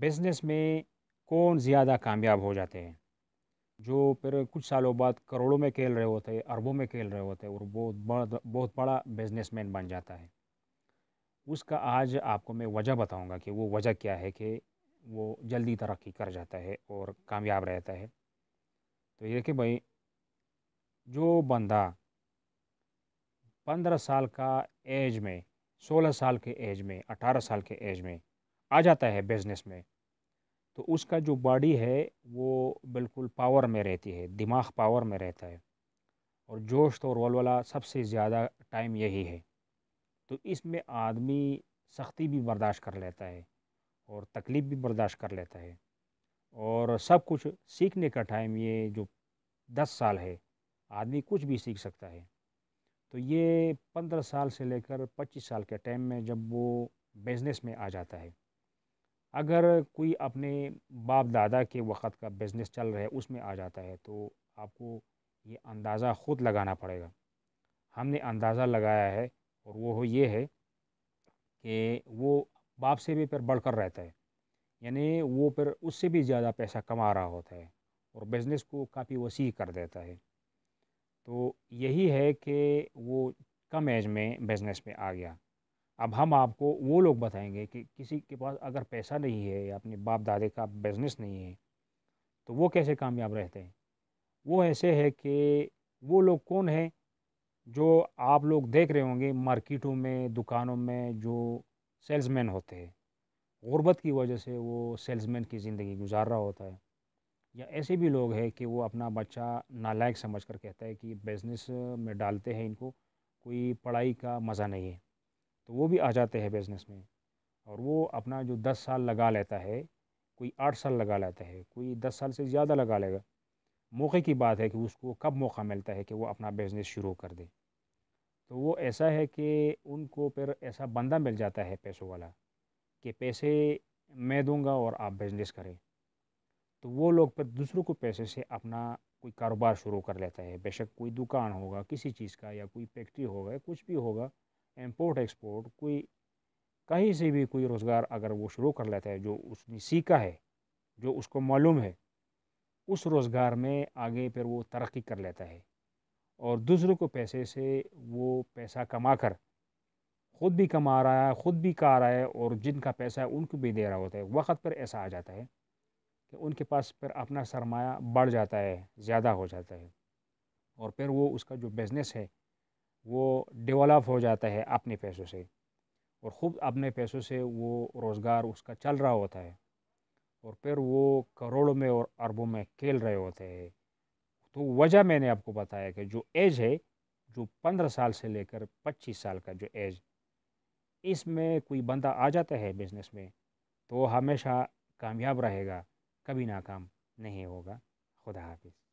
business में कौन ज़्यादा कामयाब हो जाते हैं जो फिर कुछ सालों बाद करोड़ों में खेल रहे होते हैं अरबों में खेल रहे होते हैं और बहुत बड़ा बहुत बड़ा बिजनेसमैन बन जाता है उसका आज आपको मैं वजह बताऊंगा कि वो वजह क्या है कि वो जल्दी तरक्की कर जाता है और कामयाब रहता है तो ये देखिए भाई जो बंदा पंद्रह साल का एज में सोलह साल के एज में अठारह साल के एज में आ जाता है बिजनेस में तो उसका जो बॉडी है वो बिल्कुल पावर में रहती है दिमाग पावर में रहता है और जोश तो वाला सबसे ज़्यादा टाइम यही है तो इसमें आदमी सख्ती भी बर्दाश्त कर लेता है और तकलीफ़ भी बर्दाश्त कर लेता है और सब कुछ सीखने का टाइम ये जो दस साल है आदमी कुछ भी सीख सकता है तो ये पंद्रह साल से लेकर पच्चीस साल के टाइम में जब वो बिज़नेस में आ जाता है अगर कोई अपने बाप दादा के वक़्त का बिज़नेस चल रहा है उसमें आ जाता है तो आपको ये अंदाज़ा ख़ुद लगाना पड़ेगा हमने अंदाज़ा लगाया है और वो हो ये है कि वो बाप से भी फिर बढ़ कर रहता है यानी वो फिर उससे भी ज़्यादा पैसा कमा रहा होता है और बिज़नेस को काफ़ी वसी कर देता है तो यही है कि वो कम एज में बिज़नेस में आ गया अब हम आपको वो लोग बताएंगे कि किसी के पास अगर पैसा नहीं है या अपने बाप दादे का बिज़नेस नहीं है तो वो कैसे कामयाब रहते हैं वो ऐसे है कि वो लोग कौन हैं जो आप लोग देख रहे होंगे मार्केटों में दुकानों में जो सेल्समैन होते हैं गुर्बत की वजह से वो सेल्समैन की ज़िंदगी गुजार रहा होता है या ऐसे भी लोग हैं कि वो अपना बच्चा नालायक समझ कर कहता है कि बिज़नेस में डालते हैं इनको कोई पढ़ाई का मज़ा नहीं है तो वो भी आ जाते हैं बिज़नेस में और वो अपना जो दस साल लगा लेता है कोई आठ साल लगा लेता है कोई दस साल से ज़्यादा लगा लेगा मौके की बात है कि उसको कब मौका मिलता है कि वो अपना बिज़नेस शुरू कर दे तो वो ऐसा है कि उनको फिर ऐसा बंदा मिल जाता है पैसों वाला कि पैसे मैं दूंगा और आप बिज़नेस करें तो वो लोग फिर दूसरों को पैसे से अपना कोई कारोबार शुरू कर लेता है बेशक कोई दुकान होगा किसी चीज़ का या कोई फैक्ट्री होगा या कुछ भी होगा इम्पोर्ट एक्सपोर्ट कोई कहीं से भी कोई रोज़गार अगर वो शुरू कर लेता है जो उसने सीखा है जो उसको मालूम है उस रोज़गार में आगे फिर वो तरक्की कर लेता है और दूसरों को पैसे से वो पैसा कमा कर ख़ुद भी कमा रहा है ख़ुद भी का रहा है और जिनका पैसा है उनको भी दे रहा होता है वक्त पर ऐसा आ जाता है कि उनके पास फिर अपना सरमाया बढ़ जाता है ज़्यादा हो जाता है और फिर वो उसका जो बिज़नेस है वो डेवलप हो जाता है अपने पैसों से और ख़ुद अपने पैसों से वो रोज़गार उसका चल रहा होता है और फिर वो करोड़ों में और अरबों में खेल रहे होते हैं तो वजह मैंने आपको बताया कि जो एज है जो पंद्रह साल से लेकर पच्चीस साल का जो एज इसमें कोई बंदा आ जाता है बिजनेस में तो हमेशा कामयाब रहेगा कभी नाकाम नहीं होगा खुदा हाफिज़